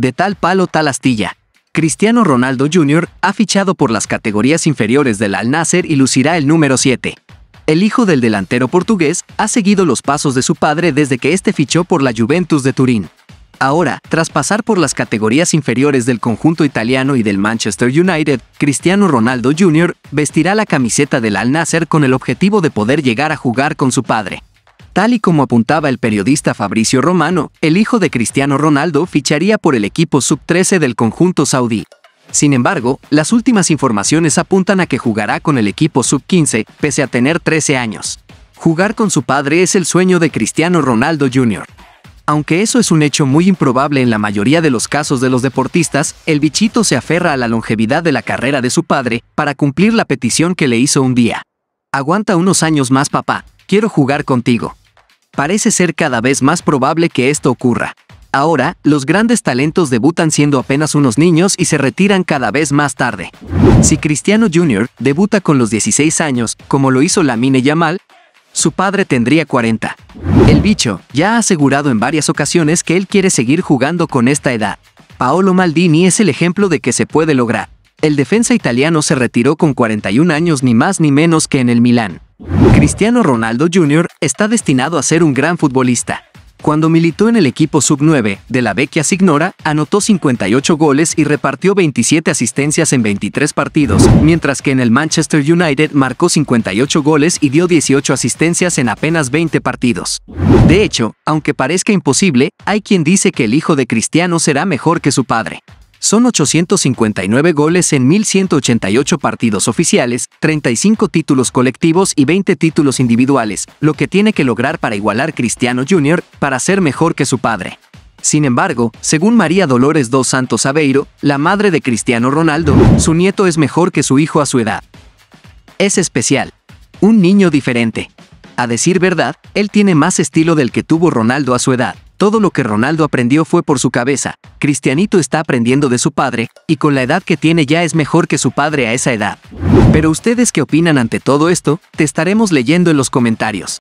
de tal palo tal astilla. Cristiano Ronaldo Jr. ha fichado por las categorías inferiores del Al Nasser y lucirá el número 7. El hijo del delantero portugués ha seguido los pasos de su padre desde que este fichó por la Juventus de Turín. Ahora, tras pasar por las categorías inferiores del conjunto italiano y del Manchester United, Cristiano Ronaldo Jr. vestirá la camiseta del Al Nasser con el objetivo de poder llegar a jugar con su padre. Tal y como apuntaba el periodista Fabricio Romano, el hijo de Cristiano Ronaldo ficharía por el equipo sub-13 del conjunto saudí. Sin embargo, las últimas informaciones apuntan a que jugará con el equipo sub-15, pese a tener 13 años. Jugar con su padre es el sueño de Cristiano Ronaldo Jr. Aunque eso es un hecho muy improbable en la mayoría de los casos de los deportistas, el bichito se aferra a la longevidad de la carrera de su padre para cumplir la petición que le hizo un día. Aguanta unos años más papá, quiero jugar contigo parece ser cada vez más probable que esto ocurra. Ahora, los grandes talentos debutan siendo apenas unos niños y se retiran cada vez más tarde. Si Cristiano Jr. debuta con los 16 años, como lo hizo Lamine Yamal, su padre tendría 40. El bicho ya ha asegurado en varias ocasiones que él quiere seguir jugando con esta edad. Paolo Maldini es el ejemplo de que se puede lograr el defensa italiano se retiró con 41 años ni más ni menos que en el Milán. Cristiano Ronaldo Jr. está destinado a ser un gran futbolista. Cuando militó en el equipo sub-9 de la Vecchia Signora, anotó 58 goles y repartió 27 asistencias en 23 partidos, mientras que en el Manchester United marcó 58 goles y dio 18 asistencias en apenas 20 partidos. De hecho, aunque parezca imposible, hay quien dice que el hijo de Cristiano será mejor que su padre. Son 859 goles en 1.188 partidos oficiales, 35 títulos colectivos y 20 títulos individuales, lo que tiene que lograr para igualar Cristiano Jr. para ser mejor que su padre. Sin embargo, según María Dolores dos Santos Aveiro, la madre de Cristiano Ronaldo, su nieto es mejor que su hijo a su edad. Es especial. Un niño diferente. A decir verdad, él tiene más estilo del que tuvo Ronaldo a su edad. Todo lo que Ronaldo aprendió fue por su cabeza. Cristianito está aprendiendo de su padre, y con la edad que tiene ya es mejor que su padre a esa edad. Pero ustedes qué opinan ante todo esto, te estaremos leyendo en los comentarios.